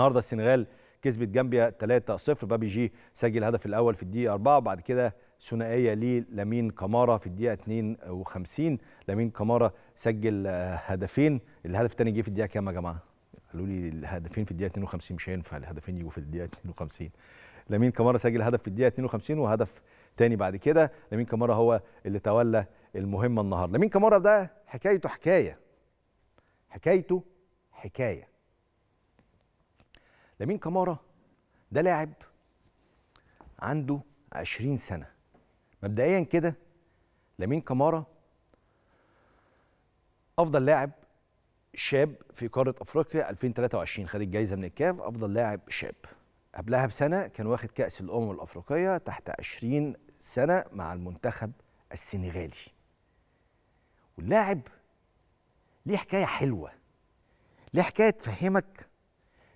النهارده السنغال كسبت جامبيا 3-0 بابي جي سجل الهدف الاول في الدقيقه 4 بعد كده ثنائيه للامين كمارا في الدقيقه 52 لامين كمارا سجل آه، هدفين الهدف الثاني جه في الدقيقه كام يا جماعه قالوا لي الهدفين في الدقيقه 52 مش هينفع الهدفين يجوا في الدقيقه 52 لامين كمارا سجل هدف في الدقيقه 52 وهدف تاني بعد كده لامين كمارا هو اللي تولى المهمه النهارده لامين كمارا ده حكايته حكايه حكايته حكايه لامين كامارا ده لاعب عنده 20 سنة مبدئيا كده لامين كامارا أفضل لاعب شاب في قارة أفريقيا 2023 خد الجايزة من الكاف أفضل لاعب شاب قبلها بسنة كان واخد كأس الأمم الأفريقية تحت 20 سنة مع المنتخب السنغالي واللاعب ليه حكاية حلوة ليه حكاية تفهمك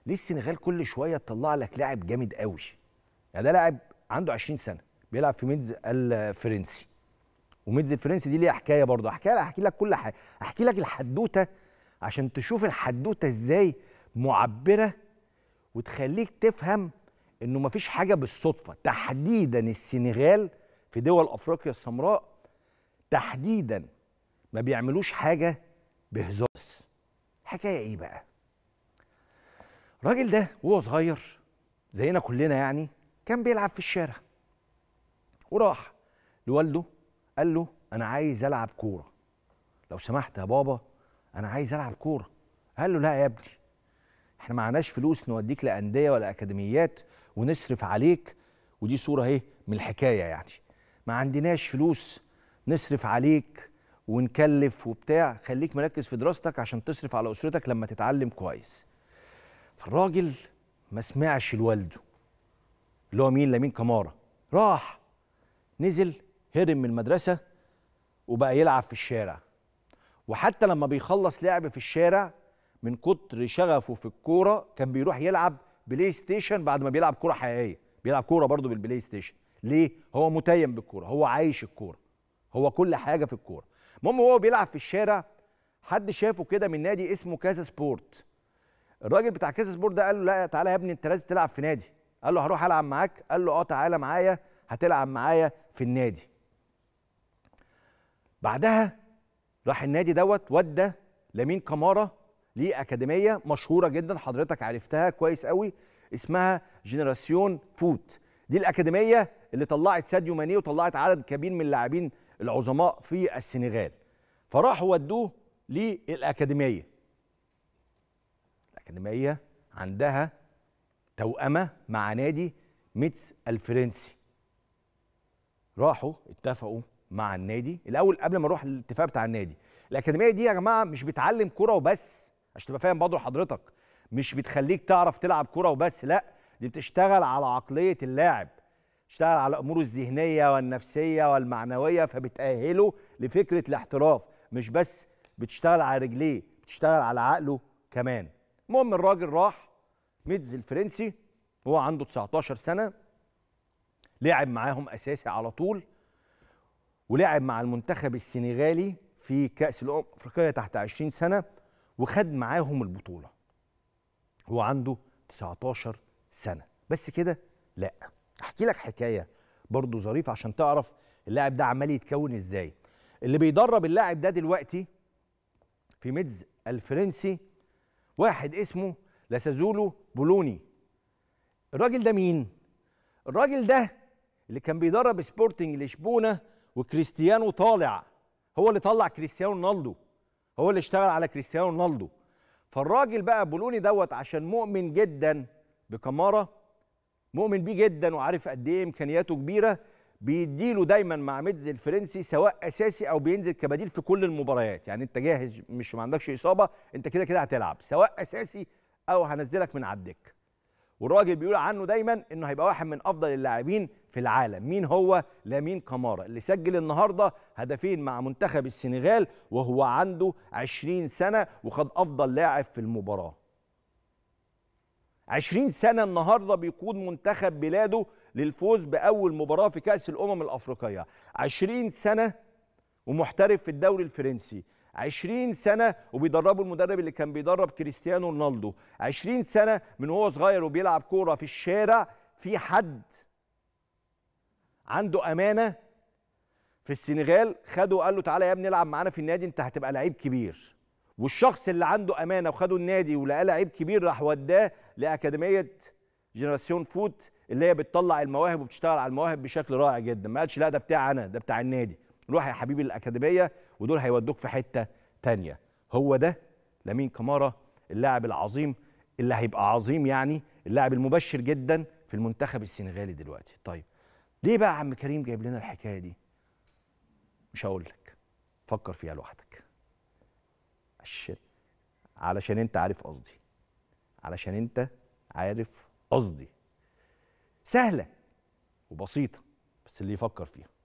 ليه السنغال كل شويه تطلع لك لاعب جامد قوي يعني ده لاعب عنده 20 سنه بيلعب في ميدز الفرنسي وميدز الفرنسي دي ليها حكايه برضه احكي لك احكي لك كل حاجه احكي لك الحدوته عشان تشوف الحدوته ازاي معبره وتخليك تفهم انه مفيش حاجه بالصدفه تحديدا السنغال في دول افريقيا السمراء تحديدا ما بيعملوش حاجه بهزاز حكايه ايه بقى الراجل ده وهو صغير زينا كلنا يعني كان بيلعب في الشارع وراح لوالده قال له انا عايز العب كوره لو سمحت يا بابا انا عايز العب كوره قال له لا يا ابني احنا معناش فلوس نوديك لانديه ولا اكاديميات ونصرف عليك ودي صوره اهي من الحكايه يعني ما عندناش فلوس نصرف عليك ونكلف وبتاع خليك مركز في دراستك عشان تصرف على اسرتك لما تتعلم كويس فالراجل ما سمعش لوالده اللي هو مين لمين كمارة راح نزل هرم من المدرسة وبقى يلعب في الشارع وحتى لما بيخلص لعب في الشارع من كتر شغفه في الكورة كان بيروح يلعب بلاي ستيشن بعد ما بيلعب كورة حقيقية بيلعب كورة برضه بالبلاي ستيشن ليه؟ هو متيم بالكورة هو عايش الكورة هو كل حاجة في الكورة المهم وهو بيلعب في الشارع حد شافه كده من نادي اسمه كازا سبورت الراجل بتاع كيس سبورت ده قال له لا تعالى يا ابني انت لازم تلعب في نادي قال له هروح العب معاك قال له اه تعالى معايا هتلعب معايا في النادي بعدها راح النادي دوت ودى لامين كماره ليه اكاديميه مشهوره جدا حضرتك عرفتها كويس قوي اسمها جينيراسيون فوت دي الاكاديميه اللي طلعت ساديو ماني وطلعت عدد كبير من اللاعبين العظماء في السنغال فراحوا ودوه للاكاديميه الاكاديميه عندها توأمه مع نادي ميتس الفرنسي راحوا اتفقوا مع النادي الاول قبل ما اروح الاتفاق بتاع النادي الاكاديميه دي يا جماعه مش بتعلم كوره وبس عشان تبقى فاهم برضه حضرتك مش بتخليك تعرف تلعب كوره وبس لا دي بتشتغل على عقليه اللاعب بتشتغل على اموره الذهنيه والنفسيه والمعنويه فبتاهله لفكره الاحتراف مش بس بتشتغل على رجليه بتشتغل على عقله كمان المهم الراجل راح ميدز الفرنسي وهو عنده 19 سنه لعب معاهم اساسي على طول ولعب مع المنتخب السنغالي في كاس الامم الافريقيه تحت 20 سنه وخد معاهم البطوله هو عنده 19 سنه بس كده لا احكي لك حكايه برضه ظريفه عشان تعرف اللاعب ده عمال يتكون ازاي اللي بيدرب اللاعب ده دلوقتي في ميدز الفرنسي واحد اسمه لاسازولو بولوني الراجل ده مين الراجل ده اللي كان بيدرب سبورتنج لشبونه وكريستيانو طالع هو اللي طلع كريستيانو رونالدو هو اللي اشتغل على كريستيانو رونالدو فالراجل بقى بولوني دوت عشان مؤمن جدا بكماره مؤمن بيه جدا وعارف قد ايه امكانياته كبيره بيديله دايما مع ميدز الفرنسي سواء اساسي او بينزل كبديل في كل المباريات يعني انت جاهز مش ما عندكش اصابه انت كده كده هتلعب سواء اساسي او هنزلك من على الدكه والراجل بيقول عنه دايما انه هيبقى واحد من افضل اللاعبين في العالم مين هو لامين كمارا اللي سجل النهارده هدفين مع منتخب السنغال وهو عنده 20 سنه وخد افضل لاعب في المباراه 20 سنه النهارده بيقود منتخب بلاده للفوز باول مباراه في كاس الامم الافريقيه 20 سنه ومحترف في الدوري الفرنسي 20 سنه وبيدربوا المدرب اللي كان بيدرب كريستيانو رونالدو 20 سنه من وهو صغير وبيلعب كوره في الشارع في حد عنده امانه في السنغال خده وقال له تعالى يا ابني العب معانا في النادي انت هتبقى لعيب كبير والشخص اللي عنده امانه وخده النادي ولقاه لعيب كبير راح وداه لاكاديميه جنراسيون فوت اللي هي بتطلع المواهب وبتشتغل على المواهب بشكل رائع جدا ما قالش لا ده بتاع انا ده بتاع النادي روح يا حبيبي الاكاديميه ودول هيودوك في حته تانية هو ده لامين كمارا اللاعب العظيم اللي هيبقى عظيم يعني اللاعب المبشر جدا في المنتخب السنغالي دلوقتي طيب ليه بقى عم كريم جايب لنا الحكايه دي مش هقول لك فكر فيها لوحدك عشان علشان انت عارف قصدي علشان انت عارف قصدي سهله وبسيطه بس اللي يفكر فيها